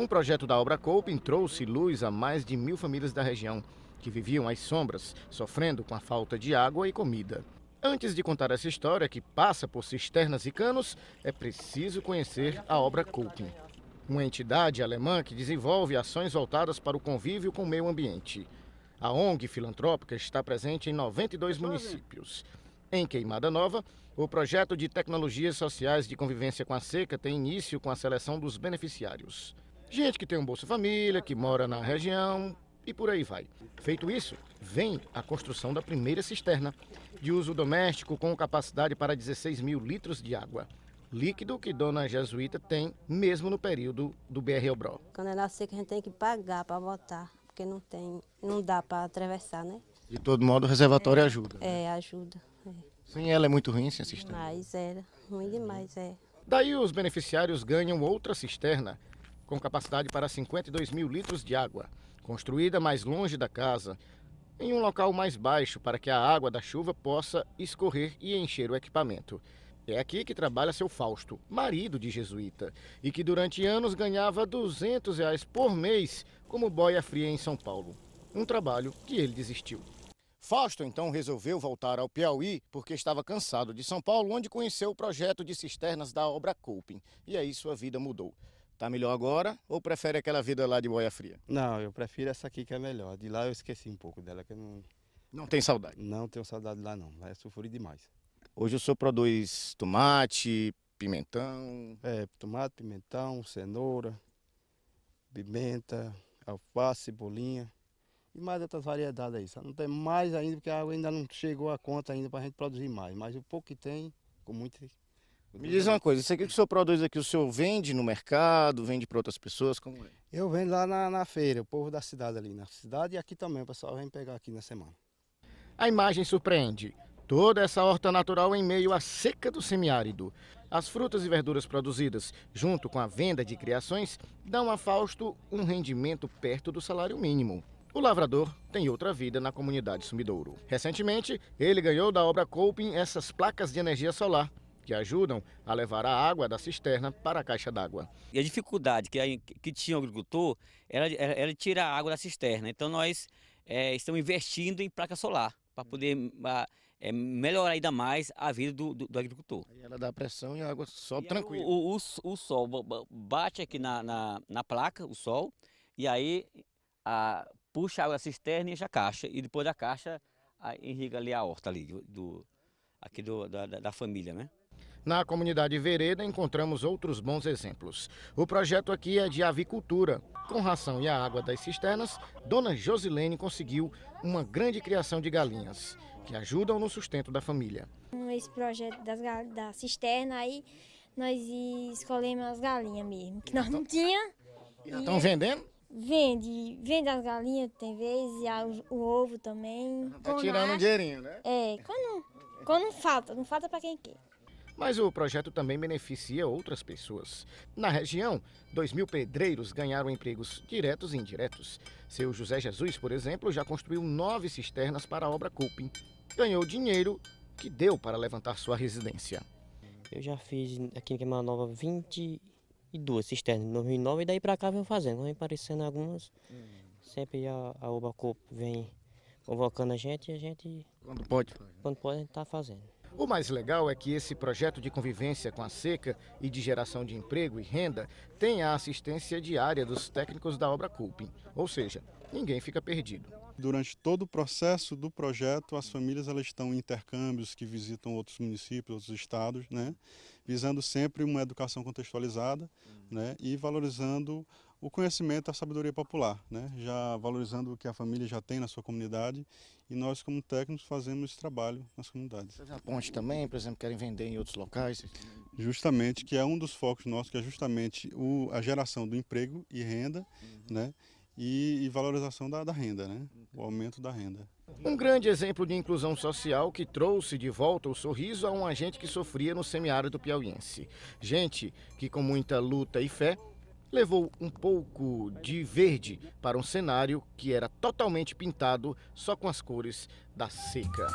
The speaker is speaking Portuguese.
Um projeto da obra Coping trouxe luz a mais de mil famílias da região, que viviam às sombras, sofrendo com a falta de água e comida. Antes de contar essa história, que passa por cisternas e canos, é preciso conhecer a obra Coping, uma entidade alemã que desenvolve ações voltadas para o convívio com o meio ambiente. A ONG filantrópica está presente em 92 municípios. Em Queimada Nova, o projeto de tecnologias sociais de convivência com a seca tem início com a seleção dos beneficiários. Gente que tem um Bolsa Família, que mora na região e por aí vai. Feito isso, vem a construção da primeira cisterna de uso doméstico com capacidade para 16 mil litros de água. Líquido que Dona Jesuíta tem mesmo no período do BR Obró. Quando ela seca a gente tem que pagar para botar, porque não tem, não dá para atravessar, né? De todo modo, o reservatório é, ajuda. Né? É, ajuda. É. Sem ela é muito ruim essa cisterna. Mas era, ruim demais, é. Daí os beneficiários ganham outra cisterna com capacidade para 52 mil litros de água, construída mais longe da casa, em um local mais baixo para que a água da chuva possa escorrer e encher o equipamento. É aqui que trabalha seu Fausto, marido de jesuíta, e que durante anos ganhava 200 reais por mês como boia fria em São Paulo. Um trabalho que ele desistiu. Fausto então resolveu voltar ao Piauí porque estava cansado de São Paulo, onde conheceu o projeto de cisternas da obra Coping. E aí sua vida mudou. Tá melhor agora ou prefere aquela vida lá de boia fria? Não, eu prefiro essa aqui que é melhor. De lá eu esqueci um pouco dela, que não. Não tem saudade? Não tenho saudade lá não, lá é sofrido demais. Hoje o senhor produz tomate, pimentão? É, tomate, pimentão, cenoura, pimenta, alface, cebolinha e mais outras variedades aí. Só não tem mais ainda, porque a água ainda não chegou a conta ainda para a gente produzir mais. Mas o pouco que tem, com muito me diz uma coisa, isso aqui que o senhor produz aqui, o senhor vende no mercado, vende para outras pessoas? Como é? Eu vendo lá na, na, feira, o povo da cidade ali, na cidade e aqui também, o pessoal vem pegar aqui na semana. A imagem surpreende. Toda essa horta natural em meio à seca do semiárido. As frutas e verduras produzidas, junto com a venda de criações, dão a Fausto um rendimento perto do salário mínimo. O lavrador tem outra vida na comunidade Sumidouro. Recentemente, ele ganhou da obra Coping essas placas de energia solar que ajudam a levar a água da cisterna para a caixa d'água. E a dificuldade que, a, que tinha o agricultor era, era, era, tirar a água da cisterna. Então nós é, estamos investindo em placa solar para hum. poder ah, é, melhorar ainda mais a vida do, do, do agricultor. Aí ela dá pressão e a água sobe tranquilo. O, o, o, o, sol bate aqui na, na, na, placa, o sol, e aí a, puxa a água da cisterna e enche a caixa. E depois da caixa a, ali a horta ali do, do aqui do, da, da família, né? Na comunidade Vereda encontramos outros bons exemplos. O projeto aqui é de avicultura. Com ração e a água das cisternas, Dona Josilene conseguiu uma grande criação de galinhas, que ajudam no sustento da família. Nesse projeto das, da cisterna aí, nós escolhemos as galinhas mesmo, que nós não então, tinha. Estão vendendo? Vende, vende as galinhas, tem vezes, e o ovo também. Está tirando um dinheirinho, né? É, quando, quando falta, não falta para quem quer mas o projeto também beneficia outras pessoas. Na região, 2 mil pedreiros ganharam empregos diretos e indiretos. Seu José Jesus, por exemplo, já construiu nove cisternas para a obra Culpin. Ganhou dinheiro que deu para levantar sua residência. Eu já fiz aqui em Queimada Nova 22 cisternas em 2009 e daí para cá vem fazendo, vem aparecendo algumas. Sempre a, a Oba vem convocando a gente e a gente. Quando pode? Quando pode, a gente está fazendo. O mais legal é que esse projeto de convivência com a seca e de geração de emprego e renda tem a assistência diária dos técnicos da obra Culpin, ou seja, ninguém fica perdido. Durante todo o processo do projeto, as famílias elas estão em intercâmbios que visitam outros municípios, outros estados, né? visando sempre uma educação contextualizada hum. né? e valorizando o conhecimento, a sabedoria popular, né? já valorizando o que a família já tem na sua comunidade e nós como técnicos fazemos esse trabalho nas comunidades. A ponte também, por exemplo, querem vender em outros locais? Justamente, que é um dos focos nossos, que é justamente o, a geração do emprego e renda, uhum. né? E, e, valorização da, da renda, né? o aumento da renda. Um grande exemplo de inclusão social que trouxe de volta o sorriso a um agente que sofria no semiárido piauiense. Gente que, com muita luta e fé, levou um pouco de verde para um cenário que era totalmente pintado só com as cores da seca.